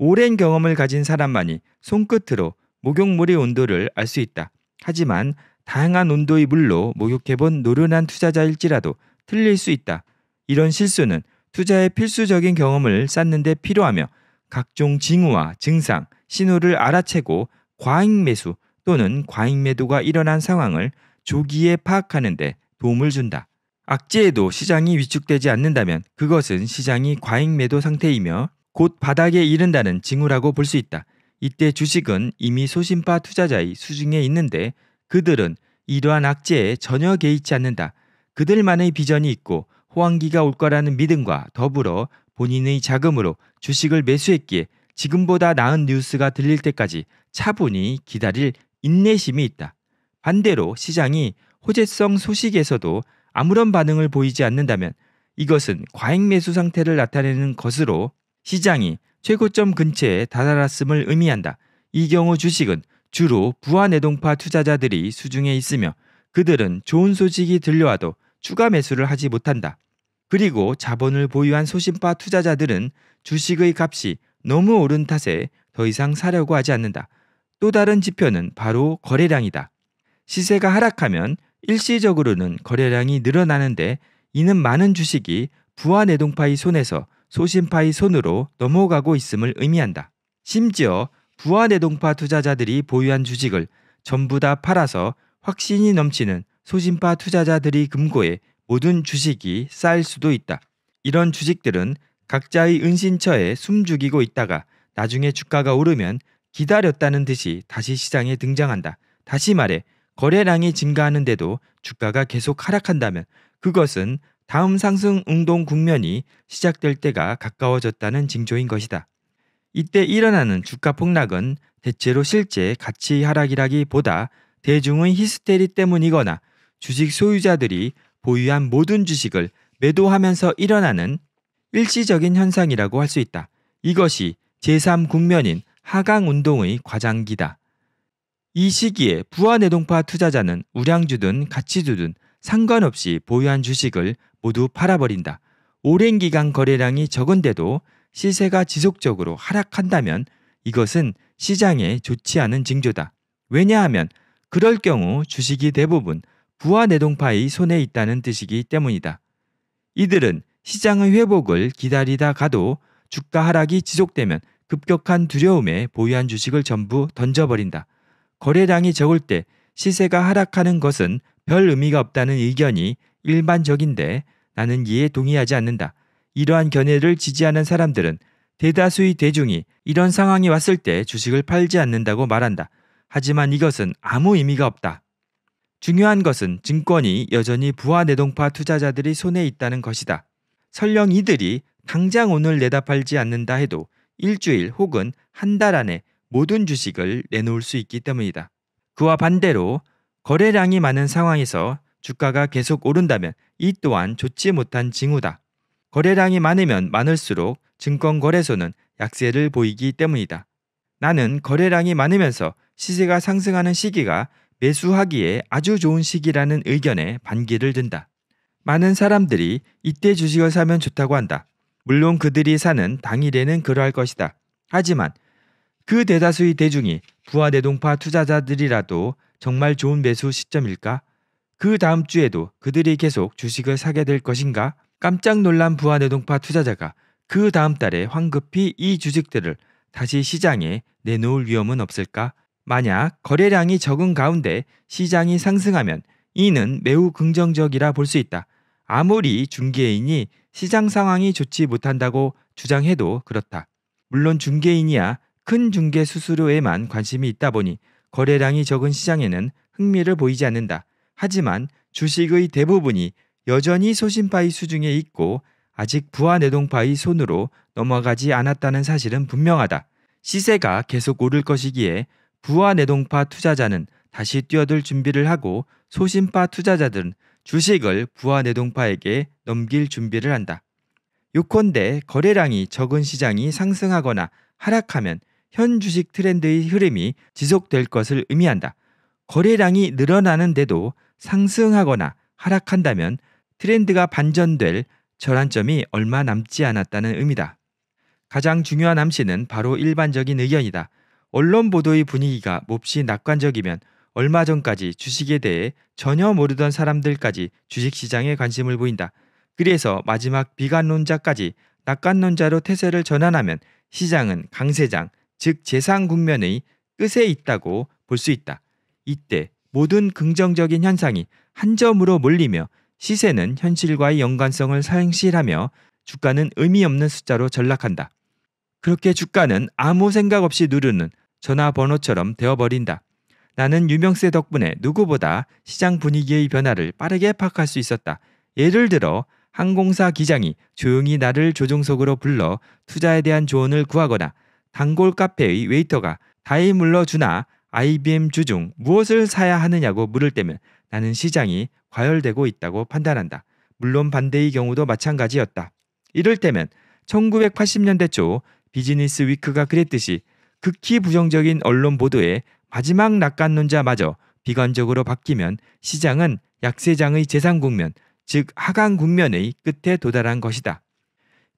오랜 경험을 가진 사람만이 손끝으로 목욕물의 온도를 알 수 있다. 하지만 다양한 온도의 물로 목욕해본 노련한 투자자일지라도 틀릴 수 있다. 이런 실수는 투자의 필수적인 경험을 쌓는데 필요하며 각종 징후와 증상, 신호를 알아채고 과잉 매수 또는 과잉 매도가 일어난 상황을 조기에 파악하는데 도움을 준다. 악재에도 시장이 위축되지 않는다면 그것은 시장이 과잉 매도 상태이며 곧 바닥에 이른다는 징후라고 볼 수 있다. 이때 주식은 이미 소신파 투자자의 수중에 있는데 그들은 이러한 악재에 전혀 개의치 않는다. 그들만의 비전이 있고 호황기가 올 거라는 믿음과 더불어 본인의 자금으로 주식을 매수했기에 지금보다 나은 뉴스가 들릴 때까지 차분히 기다릴 인내심이 있다. 반대로 시장이 호재성 소식에서도 아무런 반응을 보이지 않는다면 이것은 과잉 매수 상태를 나타내는 것으로 시장이 최고점 근처에 다다랐음을 의미한다. 이 경우 주식은 주로 부하 내동파 투자자들이 수중에 있으며 그들은 좋은 소식이 들려와도 추가 매수를 하지 못한다. 그리고 자본을 보유한 소신파 투자자들은 주식의 값이 너무 오른 탓에 더 이상 사려고 하지 않는다. 또 다른 지표는 바로 거래량이다. 시세가 하락하면 일시적으로는 거래량이 늘어나는데 이는 많은 주식이 부하 내동파의 손에서 소신파의 손으로 넘어가고 있음을 의미한다. 심지어 부하내동파 투자자들이 보유한 주식을 전부 다 팔아서 확신이 넘치는 소신파 투자자들이 금고에 모든 주식이 쌓일 수도 있다. 이런 주식들은 각자의 은신처에 숨죽이고 있다가 나중에 주가가 오르면 기다렸다는 듯이 다시 시장에 등장한다. 다시 말해 거래량이 증가하는데도 주가가 계속 하락한다면 그것은 다음 상승 운동 국면이 시작될 때가 가까워졌다는 징조인 것이다. 이때 일어나는 주가 폭락은 대체로 실제 가치 하락이라기보다 대중의 히스테리 때문이거나 주식 소유자들이 보유한 모든 주식을 매도하면서 일어나는 일시적인 현상이라고 할 수 있다. 이것이 제3국면인 하강운동의 과장기다. 이 시기에 부하내동파 투자자는 우량주든 가치주든 상관없이 보유한 주식을 모두 팔아버린다. 오랜 기간 거래량이 적은데도 시세가 지속적으로 하락한다면 이것은 시장에 좋지 않은 징조다. 왜냐하면 그럴 경우 주식이 대부분 부하 내동파의 손에 있다는 뜻이기 때문이다. 이들은 시장의 회복을 기다리다 가도 주가 하락이 지속되면 급격한 두려움에 보유한 주식을 전부 던져버린다. 거래량이 적을 때 시세가 하락하는 것은 별 의미가 없다는 의견이 일반적인데 나는 이에 동의하지 않는다. 이러한 견해를 지지하는 사람들은 대다수의 대중이 이런 상황이 왔을 때 주식을 팔지 않는다고 말한다. 하지만 이것은 아무 의미가 없다. 중요한 것은 증권이 여전히 부하 내동파 투자자들이 손에 있다는 것이다. 설령 이들이 당장 오늘 내다 팔지 않는다 해도 일주일 혹은 한 달 안에 모든 주식을 내놓을 수 있기 때문이다. 그와 반대로 거래량이 많은 상황에서 주가가 계속 오른다면 이 또한 좋지 못한 징후다. 거래량이 많으면 많을수록 증권거래소는 약세를 보이기 때문이다. 나는 거래량이 많으면서 시세가 상승하는 시기가 매수하기에 아주 좋은 시기라는 의견에 반기를 든다. 많은 사람들이 이때 주식을 사면 좋다고 한다. 물론 그들이 사는 당일에는 그러할 것이다. 하지만 그 대다수의 대중이 부하 내동파 투자자들이라도 정말 좋은 매수 시점일까? 그 다음 주에도 그들이 계속 주식을 사게 될 것인가? 깜짝 놀란 부하 내동파 투자자가 그 다음 달에 황급히 이 주식들을 다시 시장에 내놓을 위험은 없을까? 만약 거래량이 적은 가운데 시장이 상승하면 이는 매우 긍정적이라 볼 수 있다. 아무리 중개인이 시장 상황이 좋지 못한다고 주장해도 그렇다. 물론 중개인이야 큰 중개 수수료에만 관심이 있다 보니 거래량이 적은 시장에는 흥미를 보이지 않는다. 하지만 주식의 대부분이 여전히 소신파의 수중에 있고 아직 부하 내동파의 손으로 넘어가지 않았다는 사실은 분명하다. 시세가 계속 오를 것이기에 부하 내동파 투자자는 다시 뛰어들 준비를 하고 소신파 투자자들은 주식을 부하 내동파에게 넘길 준비를 한다. 요컨대 거래량이 적은 시장이 상승하거나 하락하면 현 주식 트렌드의 흐름이 지속될 것을 의미한다. 거래량이 늘어나는데도 상승하거나 하락한다면 트렌드가 반전될 전환점이 얼마 남지 않았다는 의미다. 가장 중요한 암시는 바로 일반적인 의견이다. 언론 보도의 분위기가 몹시 낙관적이면 얼마 전까지 주식에 대해 전혀 모르던 사람들까지 주식시장에 관심을 보인다. 그래서 마지막 비관론자까지 낙관론자로 태세를 전환하면 시장은 강세장, 즉 재상 국면의 끝에 있다고 볼 수 있다. 이때 모든 긍정적인 현상이 한 점으로 몰리며 시세는 현실과의 연관성을 상실하며 주가는 의미 없는 숫자로 전락한다. 그렇게 주가는 아무 생각 없이 누르는 전화번호처럼 되어버린다. 나는 유명세 덕분에 누구보다 시장 분위기의 변화를 빠르게 파악할 수 있었다. 예를 들어 항공사 기장이 조용히 나를 조종석으로 불러 투자에 대한 조언을 구하거나 단골 카페의 웨이터가 다이물러 주나 IBM 주중 무엇을 사야 하느냐고 물을 때면 나는 시장이 과열되고 있다고 판단한다. 물론 반대의 경우도 마찬가지였다. 이럴 때면 1980년대 초 비즈니스 위크가 그랬듯이 극히 부정적인 언론 보도에 마지막 낙관론자마저 비관적으로 바뀌면 시장은 약세장의 재상 국면, 즉 하강 국면의 끝에 도달한 것이다.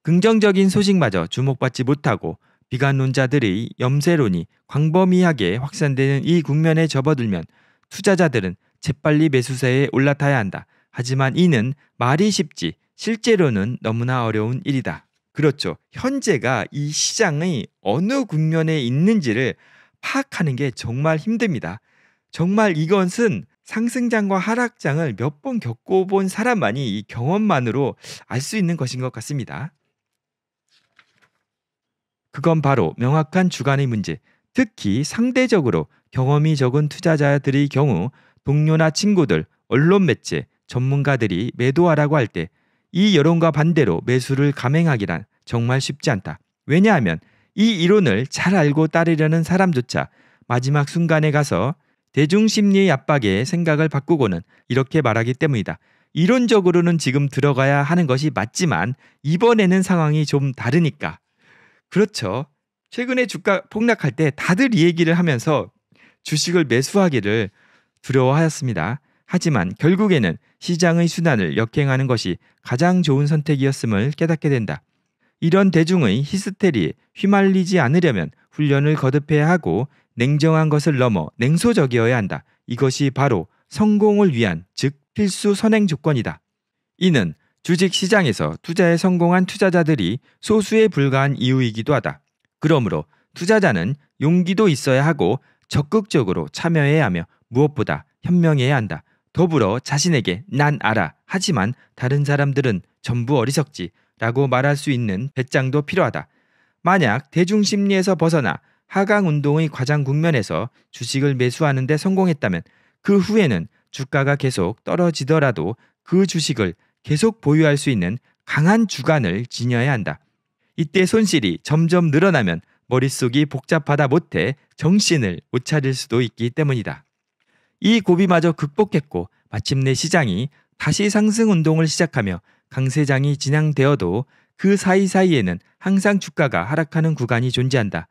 긍정적인 소식마저 주목받지 못하고 비관론자들의 염세론이 광범위하게 확산되는 이 국면에 접어들면 투자자들은 재빨리 매수세에 올라타야 한다. 하지만 이는 말이 쉽지 실제로는 너무나 어려운 일이다. 그렇죠. 현재가 이 시장의 어느 국면에 있는지를 파악하는 게 정말 힘듭니다. 정말 이것은 상승장과 하락장을 몇 번 겪어본 사람만이 이 경험만으로 알 수 있는 것인 것 같습니다. 그건 바로 명확한 주관의 문제, 특히 상대적으로 경험이 적은 투자자들의 경우 동료나 친구들, 언론 매체, 전문가들이 매도하라고 할 때 이 여론과 반대로 매수를 감행하기란 정말 쉽지 않다. 왜냐하면 이 이론을 잘 알고 따르려는 사람조차 마지막 순간에 가서 대중 심리의 압박에 생각을 바꾸고는 이렇게 말하기 때문이다. 이론적으로는 지금 들어가야 하는 것이 맞지만 이번에는 상황이 좀 다르니까 그렇죠. 최근에 주가 폭락할 때 다들 이 얘기를 하면서 주식을 매수하기를 두려워하였습니다. 하지만 결국에는 시장의 순환을 역행하는 것이 가장 좋은 선택이었음을 깨닫게 된다. 이런 대중의 히스테리에 휘말리지 않으려면 훈련을 거듭해야 하고 냉정한 것을 넘어 냉소적이어야 한다. 이것이 바로 성공을 위한 즉 필수 선행 조건이다. 이는 주식 시장에서 투자에 성공한 투자자들이 소수에 불과한 이유이기도 하다. 그러므로 투자자는 용기도 있어야 하고 적극적으로 참여해야 하며 무엇보다 현명해야 한다. 더불어 자신에게 난 알아 하지만 다른 사람들은 전부 어리석지 라고 말할 수 있는 배짱도 필요하다. 만약 대중 심리에서 벗어나 하강 운동의 과장 국면에서 주식을 매수하는데 성공했다면 그 후에는 주가가 계속 떨어지더라도 그 주식을 계속 보유할 수 있는 강한 주관을 지녀야 한다. 이때 손실이 점점 늘어나면 머릿속이 복잡하다 못해 정신을 못 차릴 수도 있기 때문이다. 이 고비마저 극복했고 마침내 시장이 다시 상승 운동을 시작하며 강세장이 진행되어도 그 사이사이에는 항상 주가가 하락하는 구간이 존재한다.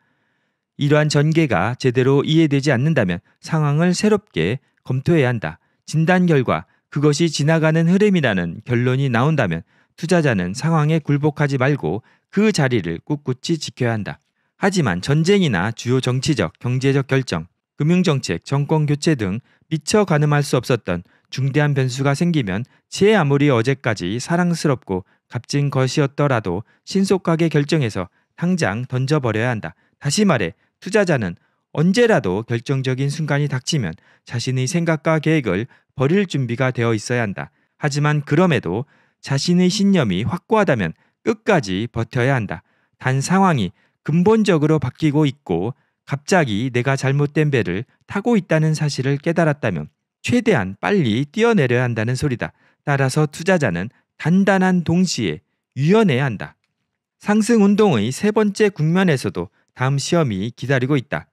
이러한 전개가 제대로 이해되지 않는다면 상황을 새롭게 검토해야 한다. 진단 결과 그것이 지나가는 흐름이라는 결론이 나온다면 투자자는 상황에 굴복하지 말고 그 자리를 꿋꿋이 지켜야 한다. 하지만 전쟁이나 주요 정치적, 경제적 결정, 금융정책, 정권 교체 등 미처 가늠할 수 없었던 중대한 변수가 생기면 제 아무리 어제까지 사랑스럽고 값진 것이었더라도 신속하게 결정해서 당장 던져버려야 한다. 다시 말해 투자자는 언제라도 결정적인 순간이 닥치면 자신의 생각과 계획을 버릴 준비가 되어 있어야 한다. 하지만 그럼에도 자신의 신념이 확고하다면 끝까지 버텨야 한다. 단 상황이 근본적으로 바뀌고 있고 갑자기 내가 잘못된 배를 타고 있다는 사실을 깨달았다면 최대한 빨리 뛰어내려야 한다는 소리다. 따라서 투자자는 단단한 동시에 유연해야 한다. 상승 운동의 세 번째 국면에서도 다음 시험이 기다리고 있다.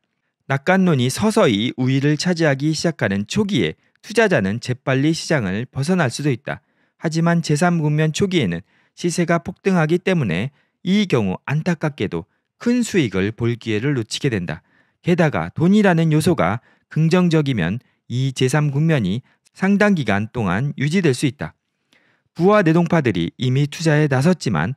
낙관론이 서서히 우위를 차지하기 시작하는 초기에 투자자는 재빨리 시장을 벗어날 수도 있다. 하지만 제3국면 초기에는 시세가 폭등하기 때문에 이 경우 안타깝게도 큰 수익을 볼 기회를 놓치게 된다. 게다가 돈이라는 요소가 긍정적이면 이 제3국면이 상당 기간 동안 유지될 수 있다. 부와 내동파들이 이미 투자에 나섰지만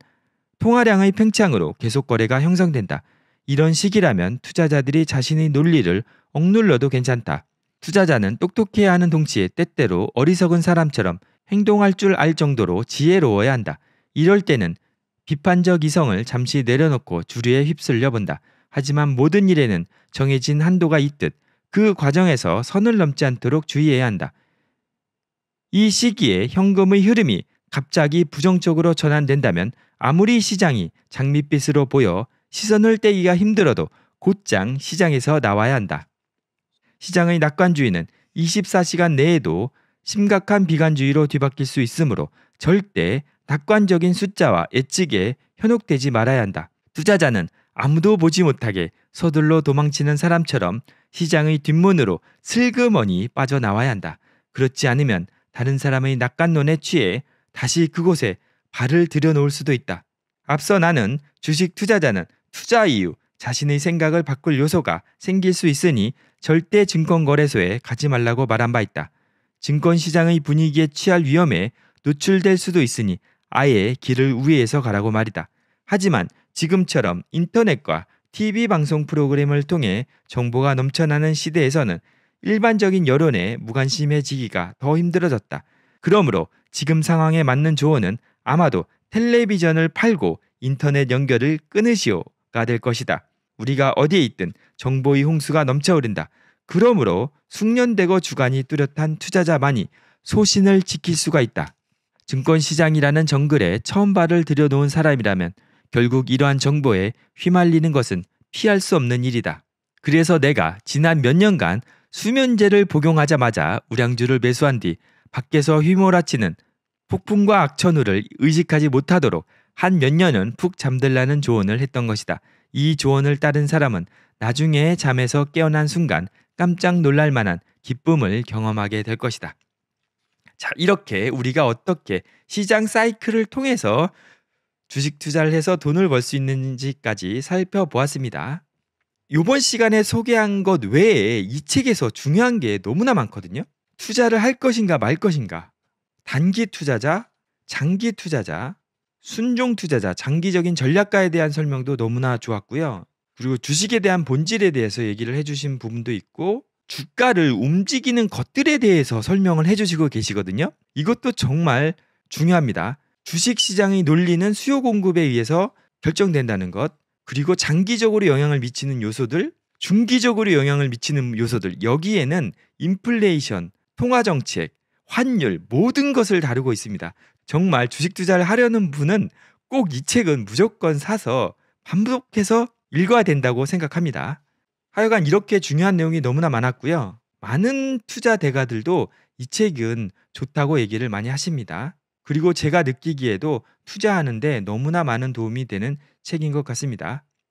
통화량의 팽창으로 계속 거래가 형성된다. 이런 시기라면 투자자들이 자신의 논리를 억눌러도 괜찮다. 투자자는 똑똑해야 하는 동시에 때때로 어리석은 사람처럼 행동할 줄 알 정도로 지혜로워야 한다. 이럴 때는 비판적 이성을 잠시 내려놓고 주류에 휩쓸려 본다. 하지만 모든 일에는 정해진 한도가 있듯 그 과정에서 선을 넘지 않도록 주의해야 한다. 이 시기에 현금의 흐름이 갑자기 부정적으로 전환된다면 아무리 시장이 장밋빛으로 보여 시선을 떼기가 힘들어도 곧장 시장에서 나와야 한다. 시장의 낙관주의는 24시간 내에도 심각한 비관주의로 뒤바뀔 수 있으므로 절대 낙관적인 숫자와 예측에 현혹되지 말아야 한다. 투자자는 아무도 보지 못하게 서둘러 도망치는 사람처럼 시장의 뒷문으로 슬그머니 빠져나와야 한다. 그렇지 않으면 다른 사람의 낙관론에 취해 다시 그곳에 발을 들여놓을 수도 있다. 앞서 나는 주식 투자자는 투자 이후 자신의 생각을 바꿀 요소가 생길 수 있으니 절대 증권거래소에 가지 말라고 말한 바 있다. 증권시장의 분위기에 취할 위험에 노출될 수도 있으니 아예 길을 우회해서 가라고 말이다. 하지만 지금처럼 인터넷과 TV 방송 프로그램을 통해 정보가 넘쳐나는 시대에서는 일반적인 여론에 무관심해지기가 더 힘들어졌다. 그러므로 지금 상황에 맞는 조언은 아마도 텔레비전을 팔고 인터넷 연결을 끊으시오가 될 것이다. 우리가 어디에 있든 정보의 홍수가 넘쳐흐른다. 그러므로 숙련되고 주관이 뚜렷한 투자자만이 소신을 지킬 수가 있다. 증권시장이라는 정글에 처음 발을 들여놓은 사람이라면 결국 이러한 정보에 휘말리는 것은 피할 수 없는 일이다. 그래서 내가 지난 몇 년간 수면제를 복용하자마자 우량주를 매수한 뒤 밖에서 휘몰아치는 폭풍과 악천후를 의식하지 못하도록 한 몇 년은 푹 잠들라는 조언을 했던 것이다. 이 조언을 따른 사람은 나중에 잠에서 깨어난 순간 깜짝 놀랄 만한 기쁨을 경험하게 될 것이다. 자, 이렇게 우리가 어떻게 시장 사이클을 통해서 주식 투자를 해서 돈을 벌 수 있는지까지 살펴보았습니다. 요번 시간에 소개한 것 외에 이 책에서 중요한 게 너무나 많거든요. 투자를 할 것인가 말 것인가, 단기 투자자, 장기 투자자, 순종 투자자, 장기적인 전략가에 대한 설명도 너무나 좋았고요. 그리고 주식에 대한 본질에 대해서 얘기를 해주신 부분도 있고, 주가를 움직이는 것들에 대해서 설명을 해주시고 계시거든요. 이것도 정말 중요합니다. 주식 시장의 논리는 수요 공급에 의해서 결정된다는 것, 그리고 장기적으로 영향을 미치는 요소들, 중기적으로 영향을 미치는 요소들, 여기에는 인플레이션, 통화 정책, 환율 모든 것을 다루고 있습니다. 정말 주식 투자를 하려는 분은 꼭 이 책은 무조건 사서 반복해서 읽어야 된다고 생각합니다. 하여간 이렇게 중요한 내용이 너무나 많았고요. 많은 투자 대가들도 이 책은 좋다고 얘기를 많이 하십니다. 그리고 제가 느끼기에도 투자하는데 너무나 많은 도움이 되는 책인 것 같습니다.